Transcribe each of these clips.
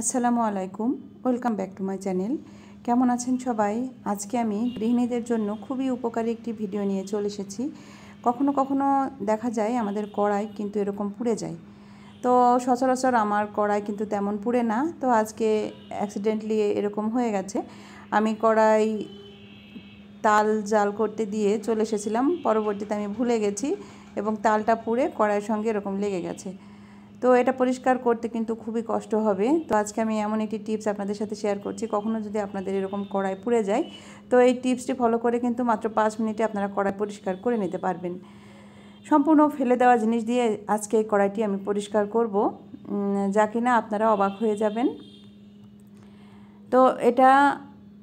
আসসালামু আলাইকুম welcome back to my channel কেমন আছেন সবাই আজকে আমি গৃহিণীদের জন্য খুবই উপকারী একটি ভিডিও নিয়ে চলে এসেছি কখনো কখনো দেখা যায় আমাদের কড়াই কিন্তু এরকম পুড়ে যায় তো সচরাচর আমার কড়াই কিন্তু তেমন পুড়ে না তো আজকে অ্যাক্সিডেন্টলি এরকম হয়ে গেছে আমি কড়াই তাল জাল করতে দিয়ে চলে এসেছিলাম পরবর্তীতে আমি ভুলে গেছি এবং তালটা পুড়ে কড়াইয়ের সঙ্গে এরকম লেগে গেছে তো এটা পরিষ্কার করতে কিন্তু খুবই কষ্ট হবে তো আজকে আমি এমন একটি টিপস আপনাদের সাথে শেয়ার করছি কখনো যদি আপনাদের এরকম কড়াই পুড়ে যায় তো এই টিপসটি ফলো করে কিন্তু মাত্র পাঁচ মিনিটে আপনারা কড়াই পরিষ্কার করে নিতে পারবেন সম্পূর্ণ ফেলে দেওয়া জিনিস দিয়ে আজকে এই কড়াইটি আমি পরিষ্কার করব যা কিনা আপনারা অবাক হয়ে যাবেন তো এটা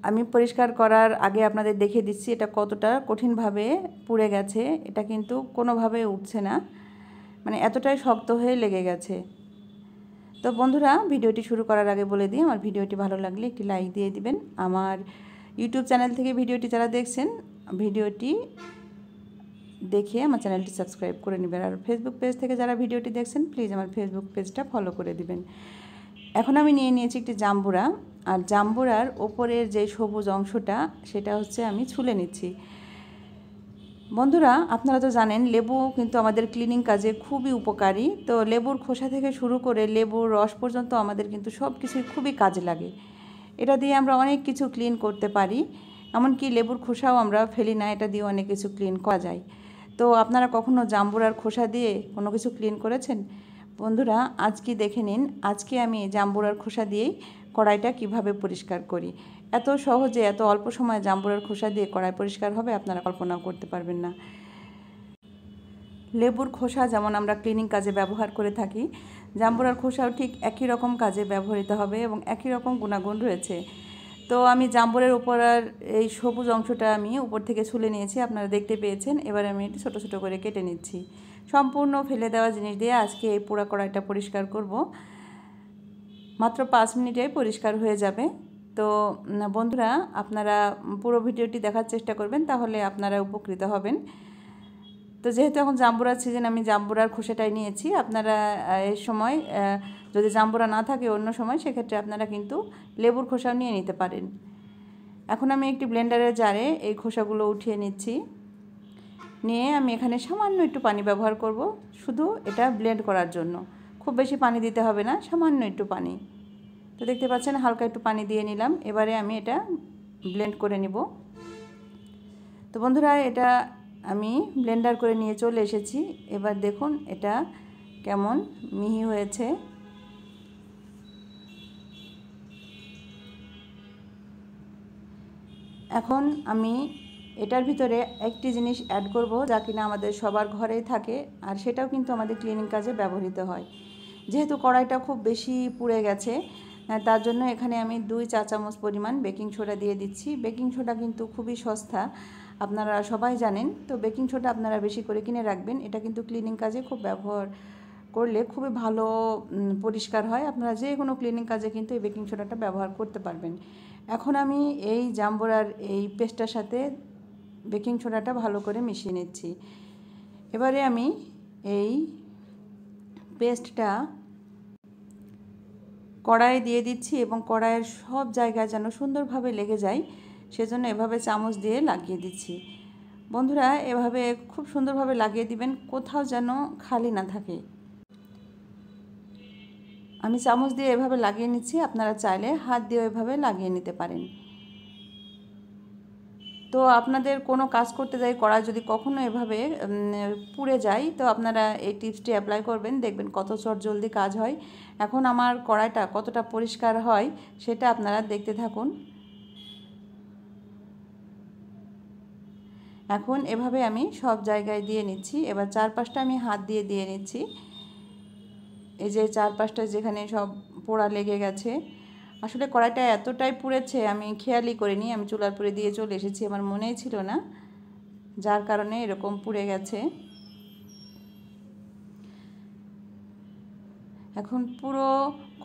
আমি পরিষ্কার করার আগে আপনাদের দেখে দিচ্ছি এটা কতটা কঠিনভাবে পুড়ে গেছে এটা কিন্তু কোনোভাবে উঠছে না মানে এতটাই শক্ত হয়ে লেগে গেছে তো বন্ধুরা ভিডিওটি শুরু করার আগে বলে দিই আমার ভিডিওটি ভালো লাগলে একটি লাইক দিয়ে দিবেন আমার ইউটিউব চ্যানেল থেকে ভিডিওটি যারা দেখছেন ভিডিওটি দেখে আমার চ্যানেলটি সাবস্ক্রাইব করে নেবেন আর ফেসবুক পেজ থেকে যারা ভিডিওটি দেখছেন প্লিজ আমার ফেসবুক পেজটা ফলো করে দিবেন এখন আমি নিয়ে নিয়েছি একটি জাম্বুরা আর জাম্বুরার ওপরের যে সবুজ অংশটা সেটা হচ্ছে আমি ছুলে নিচ্ছি বন্ধুরা আপনারা তো জানেন লেবু কিন্তু আমাদের ক্লিনিং কাজে খুবই উপকারী তো লেবুর খোসা থেকে শুরু করে লেবুর রস পর্যন্ত আমাদের কিন্তু সব কিছুই খুবই কাজে লাগে এটা দিয়ে আমরা অনেক কিছু ক্লিন করতে পারি এমনকি লেবুর খোসাও আমরা ফেলি না এটা দিয়ে অনেক কিছু ক্লিন করা যায় তো আপনারা কখনো জাম্বুরার খোসা দিয়ে কোনো কিছু ক্লিন করেছেন বন্ধুরা আজকে দেখে নিন আজকে আমি জাম্বুরার খোসা দিয়েই কড়াইটা কিভাবে পরিষ্কার করি এত সহজে এত অল্প সময়ে জাম্বুরের খোসা দিয়ে কড়াই পরিষ্কার হবে আপনারা কল্পনাও করতে পারবেন না লেবুর খোসা যেমন আমরা ক্লিনিং কাজে ব্যবহার করে থাকি জাম্বুরার খোসাও ঠিক একই রকম কাজে ব্যবহৃত হবে এবং একই রকম গুণাগুণ রয়েছে তো আমি জাম্বুরের উপর আর এই সবুজ অংশটা আমি উপর থেকে ছুলে নিয়েছি আপনারা দেখতে পেয়েছেন এবার আমি এটি ছোটো ছোটো করে কেটে নিচ্ছি সম্পূর্ণ ফেলে দেওয়া জিনিস দিয়ে আজকে এই পোড়া কড়াইটা পরিষ্কার করব মাত্র পাঁচ মিনিটেই পরিষ্কার হয়ে যাবে তো বন্ধুরা আপনারা পুরো ভিডিওটি দেখার চেষ্টা করবেন তাহলে আপনারা উপকৃত হবেন তো যেহেতু এখন জাম্বুরার সিজন আমি জাম্বুরার খোসাটাই নিয়েছি আপনারা এই সময় যদি জাম্বুরা না থাকে অন্য সময় সেক্ষেত্রে আপনারা কিন্তু লেবুর খোসাও নিয়ে নিতে পারেন এখন আমি একটি ব্লেন্ডারের জারে এই খোসাগুলো উঠিয়ে নিচ্ছি নিয়ে আমি এখানে সামান্য একটু পানি ব্যবহার করব শুধু এটা ব্লেন্ড করার জন্য খুব বেশি পানি দিতে হবে না সামান্য একটু পানি তো দেখতে পাচ্ছেন হালকা একটু পানি দিয়ে নিলাম এবারে আমি এটা ব্লেন্ড করে নিব তো বন্ধুরা এটা আমি ব্লেন্ডার করে নিয়ে চলে এসেছি এবার দেখুন এটা কেমন মিহি হয়েছে এখন আমি এটার ভিতরে একটি জিনিস অ্যাড করব যা কিনা আমাদের সবার ঘরেই থাকে আর সেটাও কিন্তু আমাদের ক্লিনিং কাজে ব্যবহৃত হয় যেহেতু কড়াইটা খুব বেশি পুড়ে গেছে হ্যাঁ, তার জন্য এখানে আমি দুই চা চামচ পরিমাণ বেকিং সোডা দিয়ে দিচ্ছি বেকিং সোডা কিন্তু খুবই সস্তা আপনারা সবাই জানেন তো বেকিং সোডা আপনারা বেশি করে কিনে রাখবেন এটা কিন্তু ক্লিনিং কাজে খুব ব্যবহার করলে খুবই ভালো পরিষ্কার হয় আপনারা যে কোনো ক্লিনিং কাজে কিন্তু এই বেকিং সোডাটা ব্যবহার করতে পারবেন এখন আমি এই জাম্বরার এই পেস্টটার সাথে বেকিং সোডাটা ভালো করে মিশিয়ে নিচ্ছি এবারে আমি এই পেস্টটা কড়াই দিয়ে দিচ্ছি এবং কড়াইয়ের সব জায়গায় যেন সুন্দরভাবে লেগে যায় সেজন্য এভাবে চামচ দিয়ে লাগিয়ে দিচ্ছি বন্ধুরা এভাবে খুব সুন্দরভাবে লাগিয়ে দিবেন কোথাও যেন খালি না থাকে আমি চামচ দিয়ে এভাবে লাগিয়ে নিচ্ছি আপনারা চাইলে হাত দিয়ে এভাবে লাগিয়ে নিতে পারেন তো আপনাদের কোনো কাজ করতে যাই করা যদি কখনো এভাবে পুড়ে যায় তো আপনারা এই টিপসটি অ্যাপ্লাই করবেন দেখবেন কত চট জলদি কাজ হয় এখন আমার কড়াইটা কতটা পরিষ্কার হয় সেটা আপনারা দেখতে থাকুন এখন এভাবে আমি সব জায়গায় দিয়ে নিচ্ছি এবার চারপাশটা আমি হাত দিয়ে দিয়ে নিচ্ছি এই যে চারপাশটা যেখানে সব পোড়া লেগে গেছে আসলে কড়াইটা এতটাই পুড়েছে আমি খেয়ালই করিনি আমি চুলার পুড়ে দিয়ে চলে এসেছি আমার মনেই ছিল না যার কারণে এরকম পুড়ে গেছে এখন পুরো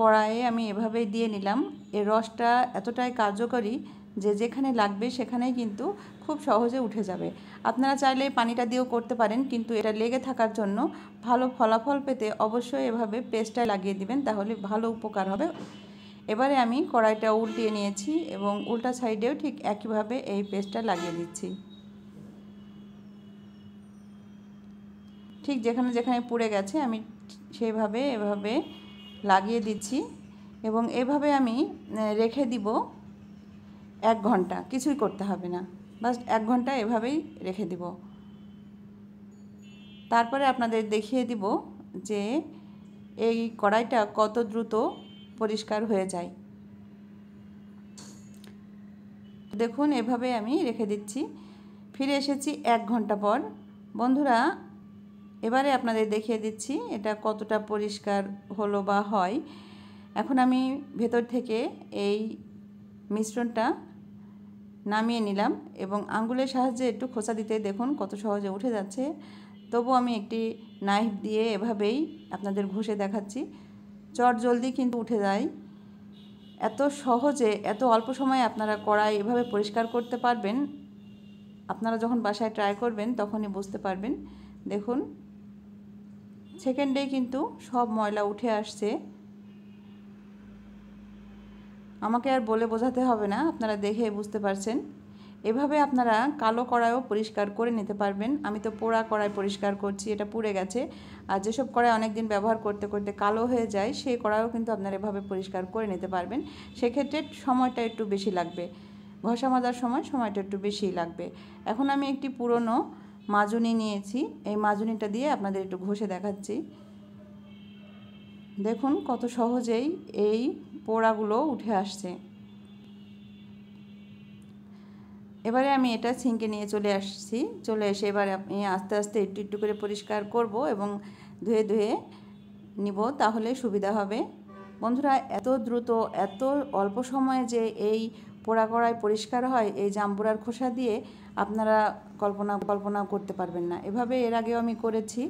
কড়াইয়ে আমি এভাবেই দিয়ে নিলাম এর রসটা এতটাই কার্যকরী যে যেখানে লাগবে সেখানেই কিন্তু খুব সহজে উঠে যাবে আপনারা চাইলে পানিটা দিয়েও করতে পারেন কিন্তু এটা লেগে থাকার জন্য ভালো ফলাফল পেতে অবশ্যই এভাবে পেস্টটা লাগিয়ে দিবেন তাহলে ভালো উপকার হবে এবারে আমি কড়াইটা উল্টিয়ে নিয়েছি এবং উল্টা সাইডেও ঠিক একইভাবে এই পেস্টটা লাগিয়ে দিচ্ছি ঠিক যেখানে যেখানে পুড়ে গেছে আমি সেইভাবে এভাবে লাগিয়ে দিচ্ছি এবং এভাবে আমি রেখে দিব এক ঘন্টা কিছুই করতে হবে না বাস এক ঘন্টা এভাবেই রেখে দিব তারপরে আপনাদের দেখিয়ে দিব যে এই কড়াইটা কত দ্রুত পরিষ্কার হয়ে যায় দেখুন এভাবে আমি রেখে দিচ্ছি ফিরে এসেছি এক ঘন্টা পর বন্ধুরা এবারে আপনাদের দেখিয়ে দিচ্ছি এটা কতটা পরিষ্কার হলো বা হয় এখন আমি ভেতর থেকে এই মিশ্রণটা নামিয়ে নিলাম এবং আঙ্গুলের সাহায্যে একটু খোসা দিতে দেখুন কত সহজে উঠে যাচ্ছে তবু আমি একটি নাইফ দিয়ে এভাবেই আপনাদের ঘষে দেখাচ্ছি চট জলদি কিন্তু উঠে যায় এত সহজে এত অল্প সময়ে আপনারা কড়াই এভাবে পরিষ্কার করতে পারবেন আপনারা যখন বাসায় ট্রাই করবেন তখনই বুঝতে পারবেন দেখুন সেকেন্ডে কিন্তু সব ময়লা উঠে আসছে আমাকে আর বলে বোঝাতে হবে না আপনারা দেখে বুঝতে পারছেন এভাবে আপনারা কালো কড়াইও পরিষ্কার করে নিতে পারবেন আমি তো পোড়া কড়াই পরিষ্কার করছি এটা পুড়ে গেছে আর যেসব কড়াই অনেক দিন ব্যবহার করতে করতে কালো হয়ে যায় সেই কড়াইও কিন্তু আপনারা এভাবে পরিষ্কার করে নিতে পারবেন সেক্ষেত্রে সময়টা একটু বেশি লাগবে ঘষা মাজার সময় সময়টা একটু বেশিই লাগবে এখন আমি একটি পুরনো মাজুনি নিয়েছি এই মাজুনিটা দিয়ে আপনাদের একটু ঘষে দেখাচ্ছি দেখুন কত সহজেই এই পোড়াগুলো উঠে আসছে এবারে আমি এটা সিঙ্কে নিয়ে চলে আসছি চলে এসে এবারে আমি আস্তে আস্তে একটু একটু করে পরিষ্কার করব এবং ধুয়ে ধুয়ে নিব তাহলে সুবিধা হবে বন্ধুরা এত দ্রুত এত অল্প সময়ে যে এই পোড়া কড়াই পরিষ্কার হয় এই জাম্বুরার খোসা দিয়ে আপনারা কল্পনা কল্পনা করতে পারবেন না এভাবে এর আগেও আমি করেছি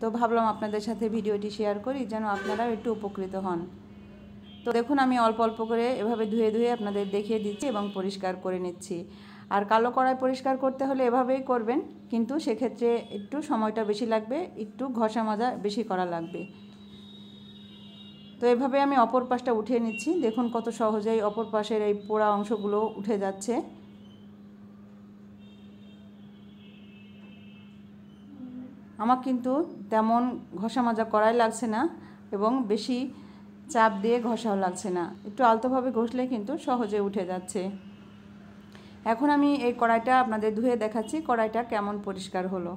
তো ভাবলাম আপনাদের সাথে ভিডিওটি শেয়ার করি যেন আপনারাও একটু উপকৃত হন তো দেখুন আমি অল্প অল্প করে এভাবে ধুয়ে ধুয়ে আপনাদের দেখিয়ে দিচ্ছি এবং পরিষ্কার করে নিচ্ছি আর কালো কড়াই পরিষ্কার করতে হলে এভাবেই করবেন কিন্তু সেক্ষেত্রে একটু সময়টা বেশি লাগবে একটু ঘষা মাজা বেশি করা লাগবে তো এভাবে আমি অপর পাশটা উঠিয়ে নিচ্ছি দেখুন কত সহজেই অপর পাশের এই পোড়া অংশগুলো উঠে যাচ্ছে আমার কিন্তু তেমন ঘষা মাজা করাই লাগছে না এবং বেশি চাপ দিয়ে ঘষাও লাগছে না একটু আলতোভাবে ঘষলে কিন্তু সহজে উঠে যাচ্ছে এখন আমি এই কড়াইটা আপনাদের ধুয়ে দেখাচ্ছি কড়াইটা কেমন পরিষ্কার হলো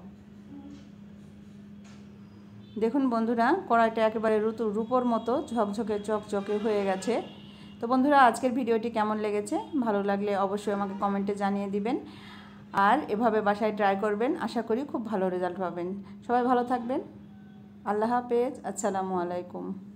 দেখুন বন্ধুরা কড়াইটা একেবারে রুতুর রূপর মতো ঝকঝকে চকচকে হয়ে গেছে তো বন্ধুরা আজকের ভিডিওটি কেমন লেগেছে ভালো লাগলে অবশ্যই আমাকে কমেন্টে জানিয়ে দিবেন আর এভাবে বাসায় ট্রাই করবেন আশা করি খুব ভালো রেজাল্ট পাবেন সবাই ভালো থাকবেন আল্লাহ হাফেজ আসসালামু আলাইকুম